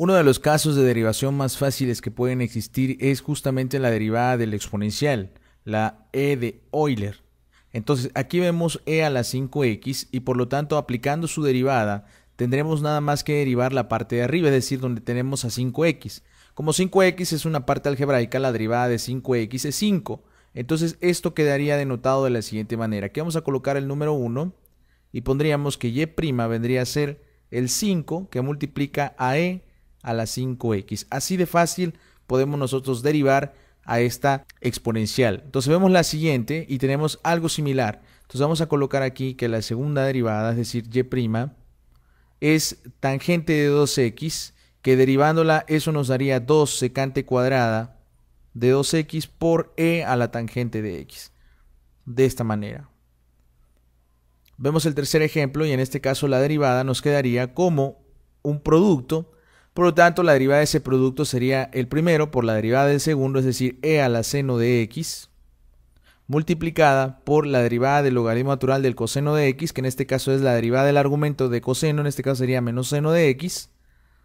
Uno de los casos de derivación más fáciles que pueden existir es justamente la derivada del exponencial, la E de Euler. Entonces aquí vemos E a la 5x y por lo tanto aplicando su derivada tendremos nada más que derivar la parte de arriba, es decir, donde tenemos a 5x. Como 5x es una parte algebraica, la derivada de 5x es 5. Entonces esto quedaría denotado de la siguiente manera. Aquí vamos a colocar el número 1 y pondríamos que y' vendría a ser el 5 que multiplica a e a la 5x. Así de fácil podemos nosotros derivar a esta exponencial. Entonces vemos la siguiente y tenemos algo similar. Entonces vamos a colocar aquí que la segunda derivada, es decir, y' es tangente de 2x, que derivándola eso nos daría 2 secante cuadrada de 2x por e a la tangente de x. De esta manera. Vemos el tercer ejemplo y en este caso la derivada nos quedaría como un producto por lo tanto, la derivada de ese producto sería el primero por la derivada del segundo, es decir, e al seno de x, multiplicada por la derivada del logaritmo natural del coseno de x, que en este caso es la derivada del argumento de coseno, en este caso sería menos seno de x,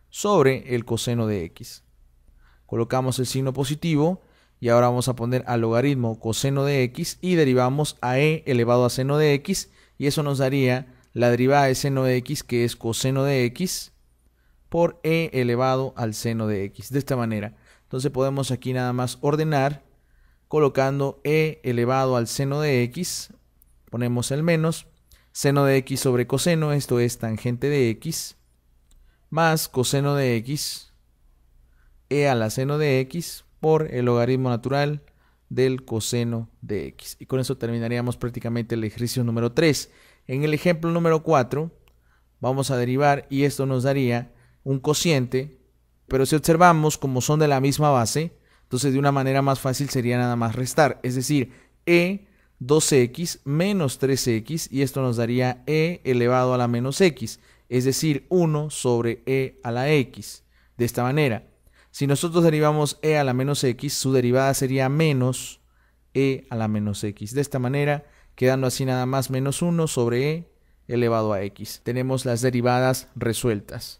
sobre el coseno de x. Colocamos el signo positivo y ahora vamos a poner al logaritmo coseno de x y derivamos a e elevado a seno de x y eso nos daría la derivada de seno de x que es coseno de x por e elevado al seno de x. De esta manera. Entonces podemos aquí nada más ordenar colocando e elevado al seno de x. Ponemos el menos. Seno de x sobre coseno, esto es tangente de x, más coseno de x, e a la seno de x por el logaritmo natural del coseno de x. Y con eso terminaríamos prácticamente el ejercicio número 3. En el ejemplo número 4 vamos a derivar y esto nos daría un cociente, pero si observamos como son de la misma base, entonces de una manera más fácil sería nada más restar, es decir, e 2x menos 3x y esto nos daría e elevado a la menos x, es decir, 1 sobre e a la x. De esta manera, si nosotros derivamos e a la menos x, su derivada sería menos e a la menos x. De esta manera, quedando así nada más menos 1 sobre e elevado a x. Tenemos las derivadas resueltas.